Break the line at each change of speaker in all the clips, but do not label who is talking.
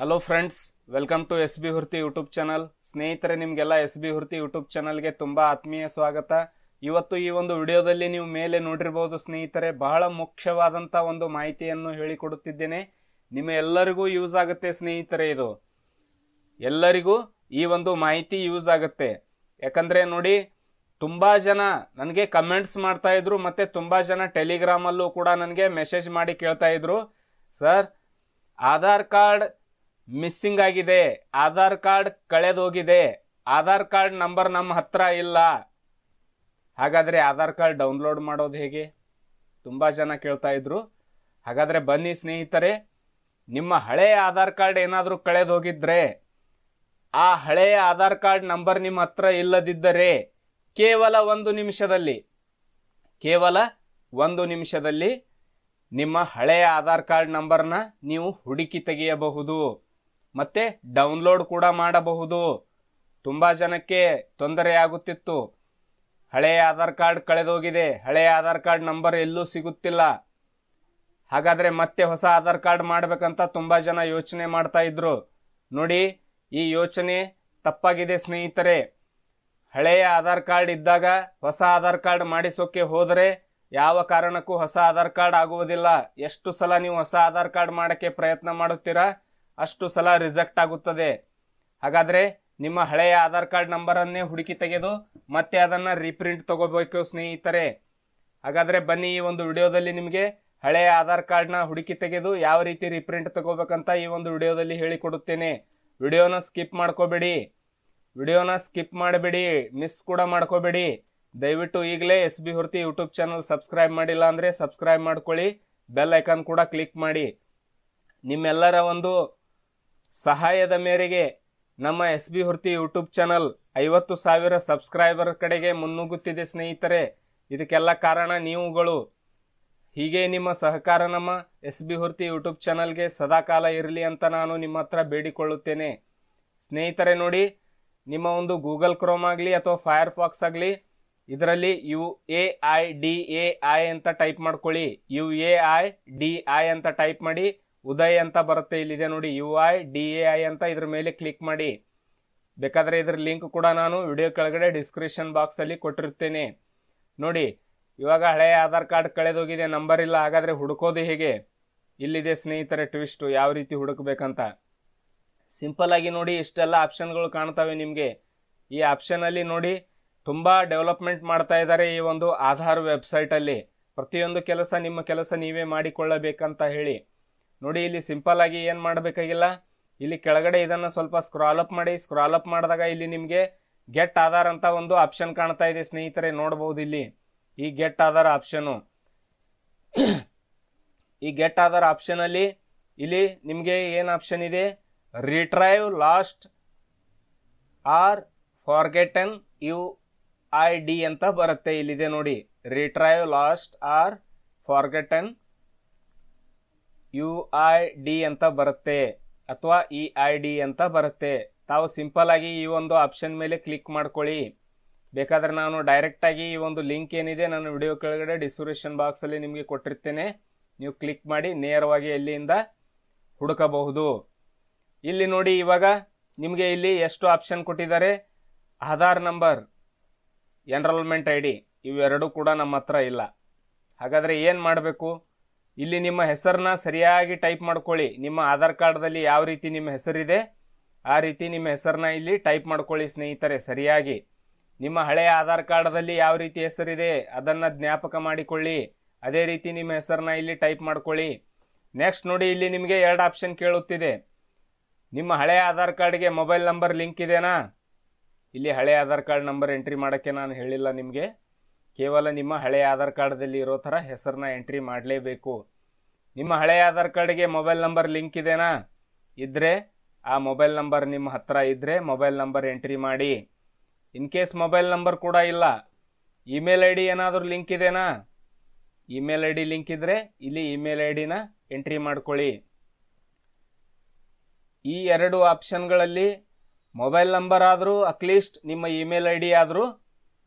hello friends welcome to S B ಹುರ್ತಿ YouTube channel ಸ್ನೇಹಿತರೆ ನಿಮಗೆಲ್ಲ ಎಸ್ ಬಿ ಹುರ್ತಿ ಯೂಟ್ಯೂಬ್ ಚಾನಲ್ಗೆ ತುಂಬ ಆತ್ಮೀಯ ಸ್ವಾಗತ ಇವತ್ತು ಈ ಒಂದು ವಿಡಿಯೋದಲ್ಲಿ ನೀವು ಮೇಲೆ ನೋಡಿರ್ಬೋದು ಸ್ನೇಹಿತರೆ ಬಹಳ ಮುಖ್ಯವಾದಂಥ ಒಂದು ಮಾಹಿತಿಯನ್ನು ಹೇಳಿಕೊಡುತ್ತಿದ್ದೇನೆ ನಿಮ್ಮ ಎಲ್ಲರಿಗೂ ಯೂಸ್ ಆಗುತ್ತೆ ಸ್ನೇಹಿತರೆ ಇದು ಎಲ್ಲರಿಗೂ ಈ ಒಂದು ಮಾಹಿತಿ ಯೂಸ್ ಆಗುತ್ತೆ ಯಾಕಂದರೆ ನೋಡಿ ತುಂಬ ಜನ ನನಗೆ ಕಮೆಂಟ್ಸ್ ಮಾಡ್ತಾ ಇದ್ರು ಮತ್ತು ತುಂಬ ಜನ ಟೆಲಿಗ್ರಾಮಲ್ಲೂ ಕೂಡ ನನಗೆ ಮೆಸೇಜ್ ಮಾಡಿ ಕೇಳ್ತಾ ಇದ್ರು ಸರ್ ಆಧಾರ್ ಕಾರ್ಡ್ ಮಿಸ್ಸಿಂಗ್ ಆಗಿದೆ ಆಧಾರ್ ಕಾರ್ಡ್ ಕಳೆದೋಗಿದೆ ಆಧಾರ್ ಕಾರ್ಡ್ ನಂಬರ್ ನಮ್ಮ ಹತ್ರ ಇಲ್ಲ ಹಾಗಾದರೆ ಆಧಾರ್ ಕಾರ್ಡ್ ಡೌನ್ಲೋಡ್ ಮಾಡೋದು ಹೇಗೆ ತುಂಬ ಜನ ಕೇಳ್ತಾ ಇದ್ರು ಹಾಗಾದರೆ ಬನ್ನಿ ಸ್ನೇಹಿತರೆ ನಿಮ್ಮ ಹಳೆಯ ಆಧಾರ್ ಕಾರ್ಡ್ ಏನಾದರೂ ಕಳೆದೋಗಿದ್ರೆ ಆ ಹಳೆಯ ಆಧಾರ್ ಕಾರ್ಡ್ ನಂಬರ್ ನಿಮ್ಮ ಹತ್ರ ಇಲ್ಲದಿದ್ದರೆ ಕೇವಲ ಒಂದು ನಿಮಿಷದಲ್ಲಿ ಕೇವಲ ಒಂದು ನಿಮಿಷದಲ್ಲಿ ನಿಮ್ಮ ಹಳೆಯ ಆಧಾರ್ ಕಾರ್ಡ್ ನಂಬರ್ನ ನೀವು ಹುಡುಕಿ ತೆಗೆಯಬಹುದು ಮತ್ತೆ ಡೌನ್ಲೋಡ್ ಕೂಡ ಮಾಡಬಹುದು ತುಂಬ ಜನಕ್ಕೆ ತೊಂದರೆ ಆಗುತ್ತಿತ್ತು ಹಳೆಯ ಆಧಾರ್ ಕಾರ್ಡ್ ಕಳೆದೋಗಿದೆ ಹಳೆಯ ಆಧಾರ್ ಕಾರ್ಡ್ ನಂಬರ್ ಎಲ್ಲೂ ಸಿಗುತ್ತಿಲ್ಲ ಹಾಗಾದರೆ ಮತ್ತೆ ಹೊಸ ಆಧಾರ್ ಕಾರ್ಡ್ ಮಾಡಬೇಕಂತ ತುಂಬ ಜನ ಯೋಚನೆ ಮಾಡ್ತಾ ಇದ್ರು ನೋಡಿ ಈ ಯೋಚನೆ ತಪ್ಪಾಗಿದೆ ಸ್ನೇಹಿತರೆ ಹಳೆಯ ಆಧಾರ್ ಕಾರ್ಡ್ ಇದ್ದಾಗ ಹೊಸ ಆಧಾರ್ ಕಾರ್ಡ್ ಮಾಡಿಸೋಕೆ ಹೋದರೆ ಯಾವ ಕಾರಣಕ್ಕೂ ಹೊಸ ಆಧಾರ್ ಕಾರ್ಡ್ ಆಗುವುದಿಲ್ಲ ಎಷ್ಟು ಸಲ ನೀವು ಹೊಸ ಆಧಾರ್ ಕಾರ್ಡ್ ಮಾಡೋಕ್ಕೆ ಪ್ರಯತ್ನ ಮಾಡುತ್ತೀರಾ ಅಷ್ಟು ಸಲ ರಿಜೆಕ್ಟ್ ಆಗುತ್ತದೆ ಹಾಗಾದರೆ ನಿಮ್ಮ ಹಳೆಯ ಆಧಾರ್ ಕಾರ್ಡ್ ನಂಬರನ್ನೇ ಹುಡುಕಿ ತೆಗೆದು ಮತ್ತೆ ಅದನ್ನು ರೀಪ್ರಿಂಟ್ ತೊಗೋಬೇಕು ಸ್ನೇಹಿತರೆ ಹಾಗಾದರೆ ಬನ್ನಿ ಈ ಒಂದು ವಿಡಿಯೋದಲ್ಲಿ ನಿಮಗೆ ಹಳೆಯ ಆಧಾರ್ ಕಾರ್ಡ್ನ ಹುಡುಕಿ ತೆಗೆದು ಯಾವ ರೀತಿ ರೀಪ್ರಿಂಟ್ ತೊಗೋಬೇಕಂತ ಈ ಒಂದು ವಿಡಿಯೋದಲ್ಲಿ ಹೇಳಿಕೊಡುತ್ತೇನೆ ವಿಡಿಯೋನ ಸ್ಕಿಪ್ ಮಾಡ್ಕೋಬೇಡಿ ವಿಡಿಯೋನ ಸ್ಕಿಪ್ ಮಾಡಬೇಡಿ ಮಿಸ್ ಕೂಡ ಮಾಡ್ಕೋಬೇಡಿ ದಯವಿಟ್ಟು ಈಗಲೇ ಎಸ್ ಬಿ ಹೊರತಿ ಯೂಟ್ಯೂಬ್ ಚಾನಲ್ ಸಬ್ಸ್ಕ್ರೈಬ್ ಮಾಡಿಲ್ಲ ಅಂದರೆ ಸಬ್ಸ್ಕ್ರೈಬ್ ಮಾಡ್ಕೊಳ್ಳಿ ಬೆಲ್ ಐಕಾನ್ ಕೂಡ ಕ್ಲಿಕ್ ಮಾಡಿ ನಿಮ್ಮೆಲ್ಲರ ಒಂದು ಸಹಾಯದ ಮೇರೆಗೆ ನಮ್ಮ ಎಸ್ ಬಿ ಹುರ್ತಿ ಯೂಟ್ಯೂಬ್ ಚಾನಲ್ ಐವತ್ತು ಸಾವಿರ ಸಬ್ಸ್ಕ್ರೈಬರ್ ಕಡೆಗೆ ಮುನ್ನುಗ್ಗುತ್ತಿದೆ ಸ್ನೇಹಿತರೆ ಇದಕ್ಕೆಲ್ಲ ಕಾರಣ ನೀವುಗಳು ಹೀಗೆ ನಿಮ್ಮ ಸಹಕಾರ ನಮ್ಮ ಎಸ್ ಬಿ ಹುರ್ತಿ ಯೂಟ್ಯೂಬ್ ಚಾನಲ್ಗೆ ಸದಾಕಾಲ ಇರಲಿ ಅಂತ ನಾನು ನಿಮ್ಮ ಹತ್ರ ಬೇಡಿಕೊಳ್ಳುತ್ತೇನೆ ಸ್ನೇಹಿತರೆ ನೋಡಿ ನಿಮ್ಮ ಒಂದು ಗೂಗಲ್ ಕ್ರೋಮ್ ಆಗಲಿ ಅಥವಾ ಫೈರ್ ಫಾಕ್ಸ್ ಆಗಲಿ ಇದರಲ್ಲಿ U A I D A I ಅಂತ ಟೈಪ್ ಮಾಡ್ಕೊಳ್ಳಿ U A I D I ಅಂತ ಟೈಪ್ ಮಾಡಿ ಉದಯ್ ಅಂತ ಬರುತ್ತೆ ಇಲ್ಲಿದೆ ನೋಡಿ U I D A I ಅಂತ ಇದ್ರ ಮೇಲೆ ಕ್ಲಿಕ್ ಮಾಡಿ ಬೇಕಾದರೆ ಇದ್ರ ಲಿಂಕ್ ಕೂಡ ನಾನು ವಿಡಿಯೋ ಕೆಳಗಡೆ ಡಿಸ್ಕ್ರಿಪ್ಷನ್ ಬಾಕ್ಸಲ್ಲಿ ಕೊಟ್ಟಿರ್ತೇನೆ ನೋಡಿ ಇವಾಗ ಹಳೆಯ ಆಧಾರ್ ಕಾರ್ಡ್ ಕಳೆದೋಗಿದೆ ನಂಬರ್ ಇಲ್ಲ ಹಾಗಾದರೆ ಹುಡುಕೋದು ಹೇಗೆ ಇಲ್ಲಿದೆ ಸ್ನೇಹಿತರೆ ಟ್ವಿಸ್ಟು ಯಾವ ರೀತಿ ಹುಡುಕಬೇಕಂತ ಸಿಂಪಲ್ ಆಗಿ ನೋಡಿ ಇಷ್ಟೆಲ್ಲ ಆಪ್ಷನ್ಗಳು ಕಾಣ್ತವೆ ನಿಮಗೆ ಈ ಆಪ್ಷನಲ್ಲಿ ನೋಡಿ ತುಂಬ ಡೆವಲಪ್ಮೆಂಟ್ ಮಾಡ್ತಾ ಇದ್ದಾರೆ ಈ ಒಂದು ಆಧಾರ್ ವೆಬ್ಸೈಟಲ್ಲಿ ಪ್ರತಿಯೊಂದು ಕೆಲಸ ನಿಮ್ಮ ಕೆಲಸ ನೀವೇ ಮಾಡಿಕೊಳ್ಳಬೇಕಂತ ಹೇಳಿ ನೋಡಿ ಇಲ್ಲಿ ಸಿಂಪಲ್ ಆಗಿ ಏನು ಮಾಡಬೇಕಾಗಿಲ್ಲ ಇಲ್ಲಿ ಕೆಳಗಡೆ ಇದನ್ನು ಸ್ವಲ್ಪ ಸ್ಕ್ರಾಲ್ ಅಪ್ ಮಾಡಿ ಸ್ಕ್ರಾಲ್ ಅಪ್ ಮಾಡಿದಾಗ ಇಲ್ಲಿ ನಿಮಗೆ ಗೆಟ್ ಆಧಾರ್ ಅಂತ ಒಂದು ಆಪ್ಷನ್ ಕಾಣ್ತಾ ಇದೆ ಸ್ನೇಹಿತರೆ ನೋಡ್ಬೋದು ಇಲ್ಲಿ ಈ ಗೆಟ್ ಆಧಾರ್ ಆಪ್ಷನು ಈ ಗೆಟ್ ಆಧಾರ್ ಆಪ್ಷನಲ್ಲಿ ಇಲ್ಲಿ ನಿಮಗೆ ಏನು ಆಪ್ಷನ್ ಇದೆ retrieve lost or forgotten U I D ಅಂತ ಬರುತ್ತೆ ಇಲ್ಲಿದೆ ನೋಡಿ retrieve lost or forgotten U I D ಅಂತ ಬರುತ್ತೆ ಅಥವಾ ಇ ಐ ಡಿ ಅಂತ ಬರುತ್ತೆ ತಾವು ಸಿಂಪಲ್ ಆಗಿ ಈ ಒಂದು ಆಪ್ಷನ್ ಮೇಲೆ ಕ್ಲಿಕ್ ಮಾಡ್ಕೊಳ್ಳಿ ಬೇಕಾದರೆ ನಾನು ಡೈರೆಕ್ಟಾಗಿ ಈ ಒಂದು ಲಿಂಕ್ ಏನಿದೆ ನಾನು ವಿಡಿಯೋ ಕೆಳಗಡೆ ಡಿಸ್ಕ್ರಿಪ್ಷನ್ ಬಾಕ್ಸಲ್ಲಿ ನಿಮಗೆ ಕೊಟ್ಟಿರ್ತೇನೆ ನೀವು ಕ್ಲಿಕ್ ಮಾಡಿ ನೇರವಾಗಿ ಇಲ್ಲಿಂದ ಹುಡುಕಬಹುದು ಇಲ್ಲಿ ನೋಡಿ ಇವಾಗ ನಿಮಗೆ ಇಲ್ಲಿ ಎಷ್ಟು ಆಪ್ಷನ್ ಕೊಟ್ಟಿದ್ದಾರೆ Aadhaar number enrolment I D ಇವೆರಡೂ ಕೂಡ ನಮ್ಮ ಹತ್ರ ಇಲ್ಲ ಹಾಗಾದರೆ ಏನು ಮಾಡಬೇಕು ಇಲ್ಲಿ ನಿಮ್ಮ ಹೆಸರನ್ನ ಸರಿಯಾಗಿ ಟೈಪ್ ಮಾಡ್ಕೊಳ್ಳಿ ನಿಮ್ಮ ಆಧಾರ್ ಕಾರ್ಡ್ದಲ್ಲಿ ಯಾವ ರೀತಿ ನಿಮ್ಮ ಹೆಸರಿದೆ ಆ ರೀತಿ ನಿಮ್ಮ ಹೆಸರನ್ನ ಇಲ್ಲಿ ಟೈಪ್ ಮಾಡ್ಕೊಳ್ಳಿ ಸ್ನೇಹಿತರೆ ಸರಿಯಾಗಿ ನಿಮ್ಮ ಹಳೆಯ ಆಧಾರ್ ಕಾರ್ಡ್ದಲ್ಲಿ ಯಾವ ರೀತಿ ಹೆಸರಿದೆ ಅದನ್ನು ಜ್ಞಾಪಕ ಮಾಡಿಕೊಳ್ಳಿ ಅದೇ ರೀತಿ ನಿಮ್ಮ ಹೆಸರನ್ನ ಇಲ್ಲಿ ಟೈಪ್ ಮಾಡ್ಕೊಳ್ಳಿ ನೆಕ್ಸ್ಟ್ ನೋಡಿ ಇಲ್ಲಿ ನಿಮಗೆ ಎರಡು ಆಪ್ಷನ್ ಕೇಳುತ್ತಿದೆ ನಿಮ್ಮ ಹಳೆಯ ಆಧಾರ್ ಕಾರ್ಡ್ಗೆ ಮೊಬೈಲ್ ನಂಬರ್ ಲಿಂಕ್ ಇದೆನಾ ಇಲ್ಲಿ ಹಳೆಯ ಆಧಾರ್ ಕಾರ್ಡ್ ನಂಬರ್ ಎಂಟ್ರಿ ಮಾಡೋಕ್ಕೆ ನಾನು ಹೇಳಿಲ್ಲ ನಿಮಗೆ ಕೇವಲ ನಿಮ್ಮ ಹಳೆಯ ಆಧಾರ್ ಕಾರ್ಡ್ದಲ್ಲಿ ಇರೋ ಥರ ಹೆಸರನ್ನ ಎಂಟ್ರಿ ಮಾಡಲೇಬೇಕು ನಿಮ್ಮ ಹಳೆಯ ಆಧಾರ್ ಕಾರ್ಡ್ಗೆ ಮೊಬೈಲ್ ನಂಬರ್ ಲಿಂಕ್ ಇದೆನಾ ಇದ್ದರೆ ಆ ಮೊಬೈಲ್ ನಂಬರ್ ನಿಮ್ಮ ಹತ್ತಿರ ಇದ್ದರೆ ಮೊಬೈಲ್ ನಂಬರ್ ಎಂಟ್ರಿ ಮಾಡಿ ಇನ್ ಕೇಸ್ ಮೊಬೈಲ್ ನಂಬರ್ ಕೂಡ ಇಲ್ಲ ಇಮೇಲ್ ಐ ಡಿ ಏನಾದರೂ ಲಿಂಕ್ ಇದೆನಾ ಇಮೇಲ್ ಐ ಡಿ ಲಿಂಕ್ ಇದ್ದರೆ ಇಲ್ಲಿ ಇಮೇಲ್ ಐ ಡಿನ ಎಂಟ್ರಿ ಮಾಡ್ಕೊಳ್ಳಿ ಈ ಎರಡು ಆಪ್ಷನ್ಗಳಲ್ಲಿ ಮೊಬೈಲ್ ನಂಬರ್ ಆದರೂ ಅಟ್ಲೀಸ್ಟ್ ನಿಮ್ಮ ಇಮೇಲ್ ಐ ಡಿ ಆದರೂ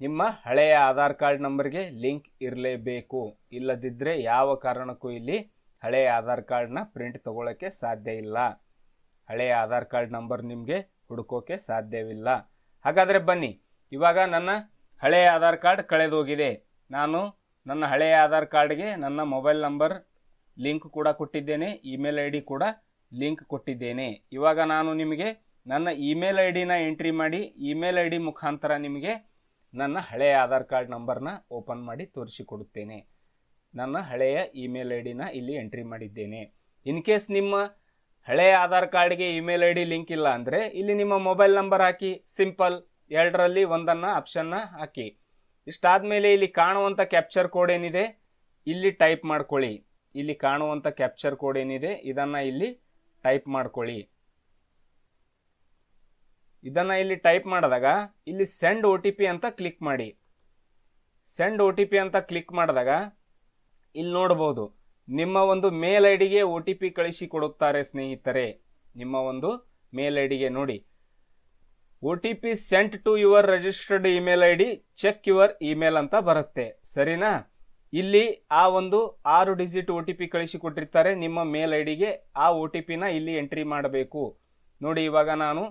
ನಿಮ್ಮ ಹಳೆಯ ಆಧಾರ್ ಕಾರ್ಡ್ ನಂಬರ್ಗೆ ಲಿಂಕ್ ಇರಲೇಬೇಕು ಇಲ್ಲದಿದ್ದರೆ ಯಾವ ಕಾರಣಕ್ಕೂ ಇಲ್ಲಿ ಹಳೆಯ ಆಧಾರ್ ಕಾರ್ಡ್ನ ಪ್ರಿಂಟ್ ತಗೊಳ್ಳೋಕ್ಕೆ ಸಾಧ್ಯ ಇಲ್ಲ ಹಳೆಯ ಆಧಾರ್ ಕಾರ್ಡ್ ನಂಬರ್ ನಿಮಗೆ ಹುಡುಕೋಕ್ಕೆ ಸಾಧ್ಯವಿಲ್ಲ ಹಾಗಾದರೆ ಬನ್ನಿ ಇವಾಗ ನನ್ನ ಹಳೆಯ ಆಧಾರ್ ಕಾರ್ಡ್ ಕಳೆದೋಗಿದೆ ನಾನು ನನ್ನ ಹಳೆಯ ಆಧಾರ್ ಕಾರ್ಡ್ಗೆ ನನ್ನ ಮೊಬೈಲ್ ನಂಬರ್ ಲಿಂಕ್ ಕೂಡ ಕೊಟ್ಟಿದ್ದೇನೆ ಇಮೇಲ್ ಐ ಡಿ ಕೂಡ ಲಿಂಕ್ ಕೊಟ್ಟಿದ್ದೇನೆ ಇವಾಗ ನಾನು ನಿಮಗೆ ನನ್ನ ಇಮೇಲ್ ಐ ಡಿನ ಎಂಟ್ರಿ ಮಾಡಿ ಇಮೇಲ್ ಐ ಡಿ ಮುಖಾಂತರ ನಿಮಗೆ ನನ್ನ ಹಳೆಯ ಆಧಾರ್ ಕಾರ್ಡ್ ನಂಬರ್ನ ಓಪನ್ ಮಾಡಿ ತೋರಿಸಿಕೊಡುತ್ತೇನೆ ನನ್ನ ಹಳೆಯ ಇಮೇಲ್ ಐ ಡಿನ ಇಲ್ಲಿ ಎಂಟ್ರಿ ಮಾಡಿದ್ದೇನೆ ಇನ್ ಕೇಸ್ ನಿಮ್ಮ ಹಳೆಯ ಆಧಾರ್ ಕಾರ್ಡ್ಗೆ ಇಮೇಲ್ ಐ ಡಿ ಲಿಂಕ್ ಇಲ್ಲ ಅಂದರೆ ಇಲ್ಲಿ ನಿಮ್ಮ ಮೊಬೈಲ್ ನಂಬರ್ ಹಾಕಿ ಸಿಂಪಲ್ ಎರಡರಲ್ಲಿ ಒಂದನ್ನು ಆಪ್ಷನ್ನ ಹಾಕಿ ಇಷ್ಟಾದ ಮೇಲೆ ಇಲ್ಲಿ ಕಾಣುವಂಥ ಕ್ಯಾಪ್ಚರ್ ಕೋಡ್ ಏನಿದೆ ಇಲ್ಲಿ ಟೈಪ್ ಮಾಡ್ಕೊಳ್ಳಿ ಇಲ್ಲಿ ಕಾಣುವಂಥ ಕ್ಯಾಪ್ಚರ್ ಕೋಡ್ ಏನಿದೆ ಇದನ್ನು ಇಲ್ಲಿ ಟೈಪ್ ಮಾಡ್ಕೊಳ್ಳಿ ಇದನ್ನು ಇಲ್ಲಿ ಟೈಪ್ ಮಾಡಿದಾಗ ಇಲ್ಲಿ ಸೆಂಡ್ ಓ ಟಿ ಪಿ ಅಂತ ಕ್ಲಿಕ್ ಮಾಡಿ ಸೆಂಡ್ ಓ ಟಿ ಪಿ ಅಂತ ಕ್ಲಿಕ್ ಮಾಡಿದಾಗ ಇಲ್ಲಿ ನೋಡ್ಬೋದು ನಿಮ್ಮ ಒಂದು ಮೇಲ್ ಐ ಡಿಗೆ ಒ ಟಿ ಪಿ ಕಳಿಸಿ ಕೊಡುತ್ತಾರೆ ಸ್ನೇಹಿತರೆ ನಿಮ್ಮ ಒಂದು ಮೇಲ್ ಐ ಡಿಗೆ ನೋಡಿ O T P sent to your registered email I D check your email ಅಂತ ಬರುತ್ತೆ ಸರಿನಾ ಇಲ್ಲಿ ಆ ಒಂದು ಆರು ಡಿಜಿಟ್ ಒ ಟಿ ಪಿ ಕಳಿಸಿ ಕೊಟ್ಟಿರ್ತಾರೆ ನಿಮ್ಮ ಮೇಲ್ ಐ ಡಿಗೆ ಆ ಓ ಟಿ ಪಿನ ಇಲ್ಲಿ ಎಂಟ್ರಿ ಮಾಡಬೇಕು ನೋಡಿ ಇವಾಗ ನಾನು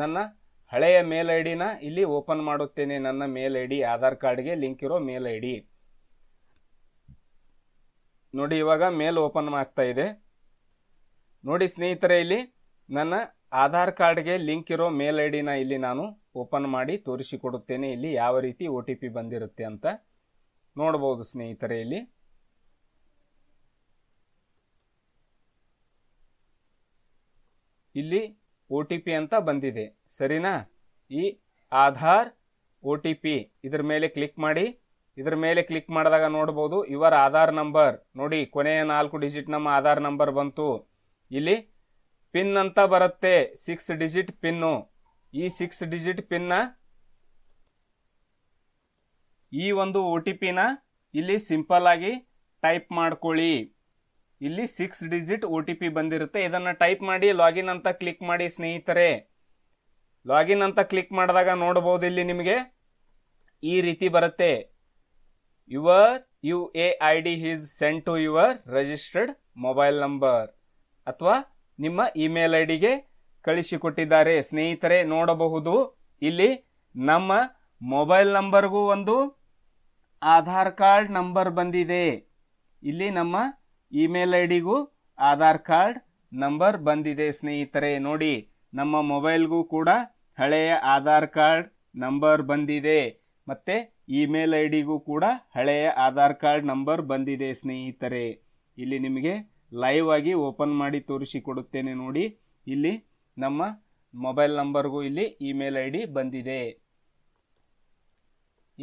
ನನ್ನ ಹಳೆಯ ಮೇಲ್ ಐ ಡಿನ ಇಲ್ಲಿ ಓಪನ್ ಮಾಡುತ್ತೇನೆ ನನ್ನ ಮೇಲ್ ಐ ಡಿ ಆಧಾರ್ ಕಾರ್ಡ್ಗೆ ಲಿಂಕ್ ಇರೋ ಮೇಲ್ ಐ ಡಿ ನೋಡಿ ಇವಾಗ ಮೇಲ್ ಓಪನ್ ಆಗ್ತಾ ಇದೆ ನೋಡಿ ಸ್ನೇಹಿತರೆ ಇಲ್ಲಿ ನನ್ನ ಆಧಾರ್ ಕಾರ್ಡ್ಗೆ ಲಿಂಕ್ ಇರೋ ಮೇಲ್ ಐ ಡಿನ ಇಲ್ಲಿ ನಾನು ಓಪನ್ ಮಾಡಿ ತೋರಿಸಿಕೊಡುತ್ತೇನೆ ಇಲ್ಲಿ ಯಾವ ರೀತಿ ಒ ಟಿ ಪಿ ಬಂದಿರುತ್ತೆ ಅಂತ ನೋಡ್ಬೋದು ಸ್ನೇಹಿತರೆ ಇಲ್ಲಿ ಇಲ್ಲಿ ಒ ಟಿ ಪಿ ಅಂತ ಬಂದಿದೆ ಸರಿನಾ ಈ ಆಧಾರ್ ಒ ಟಿ ಪಿ ಇದ್ರ ಮೇಲೆ ಕ್ಲಿಕ್ ಮಾಡಿ ಇದ್ರ ಮೇಲೆ ಕ್ಲಿಕ್ ಮಾಡಿದಾಗ ನೋಡ್ಬೋದು ಇವರ ಆಧಾರ್ ನಂಬರ್ ನೋಡಿ ಕೊನೆಯ ನಾಲ್ಕು ಡಿಜಿಟ್ ನಮ್ಮ ಆಧಾರ್ ನಂಬರ್ ಬಂತು ಇಲ್ಲಿ ಪಿನ್ ಅಂತ ಬರುತ್ತೆ ಸಿಕ್ಸ್ ಡಿಜಿಟ್ ಪಿನ್ನು ಈ ಸಿಕ್ಸ್ ಡಿಜಿಟ್ ಪಿನ್ನ ಈ ಒಂದು ಒ ಟಿ ಪಿನ ಇಲ್ಲಿ ಸಿಂಪಲ್ ಆಗಿ ಟೈಪ್ ಮಾಡ್ಕೊಳ್ಳಿ ಇಲ್ಲಿ six digit O T P ಬಂದಿರುತ್ತೆ ಇದನ್ನು ಟೈಪ್ ಮಾಡಿ ಲಾಗಿನ್ ಅಂತ ಕ್ಲಿಕ್ ಮಾಡಿ ಸ್ನೇಹಿತರೆ ಲಾಗಿನ್ ಅಂತ ಕ್ಲಿಕ್ ಮಾಡಿದಾಗ ನೋಡಬಹುದು ಇಲ್ಲಿ ನಿಮಗೆ ಈ ರೀತಿ ಬರುತ್ತೆ your U A I D is send to your registered mobile number ಅಥವಾ ನಿಮ್ಮ ಇಮೇಲ್ ಐ ಡಿಗೆ ಕಳಿಸಿಕೊಟ್ಟಿದ್ದಾರೆ ಸ್ನೇಹಿತರೆ ನೋಡಬಹುದು ಇಲ್ಲಿ ನಮ್ಮ ಮೊಬೈಲ್ ನಂಬರ್ಗೂ ಒಂದು ಆಧಾರ್ ಕಾರ್ಡ್ ನಂಬರ್ ಬಂದಿದೆ ಇಲ್ಲಿ ನಮ್ಮ ಇಮೇಲ್ ಐ ಡಿಗೂ ಆಧಾರ್ ಕಾರ್ಡ್ ನಂಬರ್ ಬಂದಿದೆ ಸ್ನೇಹಿತರೆ ನೋಡಿ ನಮ್ಮ ಮೊಬೈಲ್ಗೂ ಕೂಡ ಹಳೆಯ ಆಧಾರ್ ಕಾರ್ಡ್ ನಂಬರ್ ಬಂದಿದೆ ಮತ್ತು ಇಮೇಲ್ ಐ ಡಿಗೂ ಕೂಡ ಹಳೆಯ ಆಧಾರ್ ಕಾರ್ಡ್ ನಂಬರ್ ಬಂದಿದೆ ಸ್ನೇಹಿತರೆ ಇಲ್ಲಿ ನಿಮಗೆ ಲೈವ್ ಆಗಿ ಓಪನ್ ಮಾಡಿ ತೋರಿಸಿಕೊಡುತ್ತೇನೆ ನೋಡಿ ಇಲ್ಲಿ ನಮ್ಮ ಮೊಬೈಲ್ ನಂಬರ್ಗೂ ಇಲ್ಲಿ ಇಮೇಲ್ ಐ ಡಿ ಬಂದಿದೆ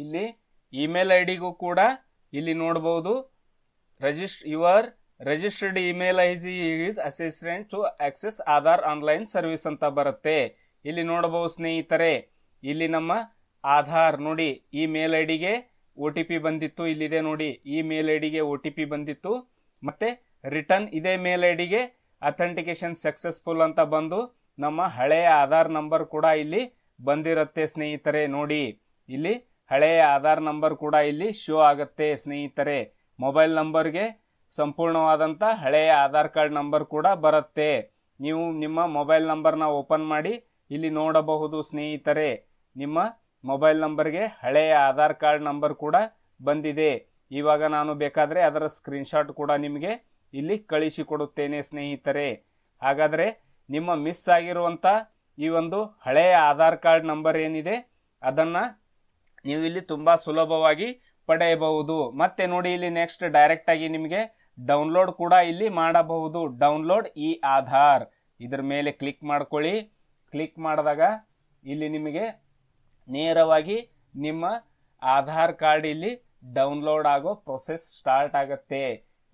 ಇಲ್ಲಿ ಇಮೇಲ್ ಐ ಡಿಗೂ ಕೂಡ ಇಲ್ಲಿ ನೋಡ್ಬೋದು your your email email ID is assistant to access Aadhaar online service ಅಂತ ಬರುತ್ತೆ ಇಲ್ಲಿ ನೋಡಬಹುದು ಸ್ನೇಹಿತರೆ ಇಲ್ಲಿ ನಮ್ಮ ಆಧಾರ್ ನೋಡಿ ಈ ಮೇಲ್ ಐ ಡಿಗೆ ಒ ಟಿ ಪಿ ಬಂದಿತ್ತು ಇಲ್ಲಿದೆ ನೋಡಿ ಈ ಮೇಲ್ ಐ ಡಿಗೆ ಒ ಟಿ ಪಿ ಬಂದಿತ್ತು ಮತ್ತೆ ರಿಟರ್ನ್ ಇದೇ ಮೇಲ್ ಐ ಡಿಗೆ ಅಥೆಂಟಿಕೇಶನ್ ಸಕ್ಸಸ್ಫುಲ್ ಅಂತ ಬಂದು ನಮ್ಮ ಹಳೆಯ ಆಧಾರ್ ನಂಬರ್ ಕೂಡ ಇಲ್ಲಿ ಬಂದಿರುತ್ತೆ ಸ್ನೇಹಿತರೆ ನೋಡಿ ಇಲ್ಲಿ ಹಳೆಯ ಆಧಾರ್ ನಂಬರ್ ಕೂಡ ಇಲ್ಲಿ ಶೋ ಆಗುತ್ತೆ ಸ್ನೇಹಿತರೆ ಮೊಬೈಲ್ ನಂಬರ್ಗೆ ಸಂಪೂರ್ಣವಾದಂಥ ಹಳೆಯ ಆಧಾರ್ ಕಾರ್ಡ್ ನಂಬರ್ ಕೂಡ ಬರುತ್ತೆ ನೀವು ನಿಮ್ಮ ಮೊಬೈಲ್ ನಂಬರ್ನ ಓಪನ್ ಮಾಡಿ ಇಲ್ಲಿ ನೋಡಬಹುದು ಸ್ನೇಹಿತರೆ ನಿಮ್ಮ ಮೊಬೈಲ್ ನಂಬರ್ಗೆ ಹಳೆಯ ಆಧಾರ್ ಕಾರ್ಡ್ ನಂಬರ್ ಕೂಡ ಬಂದಿದೆ ಇವಾಗ ನಾನು ಬೇಕಾದರೆ ಅದರ ಸ್ಕ್ರೀನ್ಶಾಟ್ ಕೂಡ ನಿಮಗೆ ಇಲ್ಲಿ ಕಳಿಸಿಕೊಡುತ್ತೇನೆ ಸ್ನೇಹಿತರೆ ಹಾಗಾದರೆ ನಿಮ್ಮ ಮಿಸ್ ಆಗಿರುವಂಥ ಈ ಒಂದು ಹಳೆಯ ಆಧಾರ್ ಕಾರ್ಡ್ ನಂಬರ್ ಏನಿದೆ ಅದನ್ನು ನೀವು ಇಲ್ಲಿ ತುಂಬ ಸುಲಭವಾಗಿ ಪಡೆಯಬಹುದು ಮತ್ತೆ ನೋಡಿ ಇಲ್ಲಿ ನೆಕ್ಸ್ಟ್ ಡೈರೆಕ್ಟ್ ಆಗಿ ನಿಮಗೆ ಡೌನ್ಲೋಡ್ ಕೂಡ ಇಲ್ಲಿ ಮಾಡಬಹುದು ಡೌನ್ಲೋಡ್ ಈ ಆಧಾರ್ ಇದರ ಮೇಲೆ ಕ್ಲಿಕ್ ಮಾಡ್ಕೊಳ್ಳಿ ಕ್ಲಿಕ್ ಮಾಡಿದಾಗ ಇಲ್ಲಿ ನಿಮಗೆ ನೇರವಾಗಿ ನಿಮ್ಮ ಆಧಾರ್ ಕಾರ್ಡ್ ಇಲ್ಲಿ ಡೌನ್ಲೋಡ್ ಆಗೋ ಪ್ರೊಸೆಸ್ ಸ್ಟಾರ್ಟ್ ಆಗುತ್ತೆ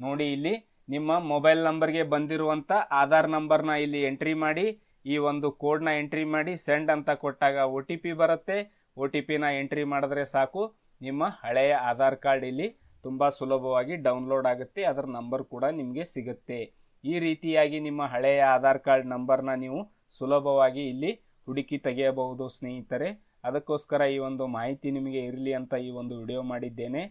ನೋಡಿ ಇಲ್ಲಿ ನಿಮ್ಮ ಮೊಬೈಲ್ ನಂಬರ್ಗೆ ಬಂದಿರುವಂಥ ಆಧಾರ್ ನಂಬರ್ನ ಇಲ್ಲಿ ಎಂಟ್ರಿ ಮಾಡಿ ಈ ಒಂದು ಕೋಡ್ನ ಎಂಟ್ರಿ ಮಾಡಿ ಸೆಂಡ್ ಅಂತ ಕೊಟ್ಟಾಗ ಒ ಟಿ ಪಿ ಬರುತ್ತೆ ಒ ಟಿ ಪಿನ ಎಂಟ್ರಿ ಮಾಡಿದ್ರೆ ಸಾಕು ನಿಮ್ಮ ಹಳೆಯ ಆಧಾರ್ ಕಾರ್ಡ್ ಇಲ್ಲಿ ತುಂಬ ಸುಲಭವಾಗಿ ಡೌನ್ಲೋಡ್ ಆಗುತ್ತೆ ಅದರ ನಂಬರ್ ಕೂಡ ನಿಮಗೆ ಸಿಗುತ್ತೆ ಈ ರೀತಿಯಾಗಿ ನಿಮ್ಮ ಹಳೆಯ ಆಧಾರ್ ಕಾರ್ಡ್ ನಂಬರ್ನ ನೀವು ಸುಲಭವಾಗಿ ಇಲ್ಲಿ ಹುಡುಕಿ ತೆಗೆಯಬಹುದು ಸ್ನೇಹಿತರೆ ಅದಕ್ಕೋಸ್ಕರ ಈ ಒಂದು ಮಾಹಿತಿ ನಿಮಗೆ ಇರಲಿ ಅಂತ ಈ ಒಂದು ವಿಡಿಯೋ ಮಾಡಿದ್ದೇನೆ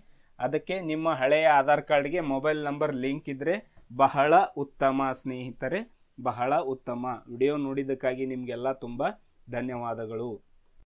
ಅದಕ್ಕೆ ನಿಮ್ಮ ಹಳೆಯ ಆಧಾರ್ ಕಾರ್ಡ್ಗೆ ಮೊಬೈಲ್ ನಂಬರ್ ಲಿಂಕ್ ಇದ್ದರೆ ಬಹಳ ಉತ್ತಮ ಸ್ನೇಹಿತರೆ ಬಹಳ ಉತ್ತಮ ವಿಡಿಯೋ ನೋಡಿದ್ದಕ್ಕಾಗಿ ನಿಮಗೆಲ್ಲ ತುಂಬ ಧನ್ಯವಾದಗಳು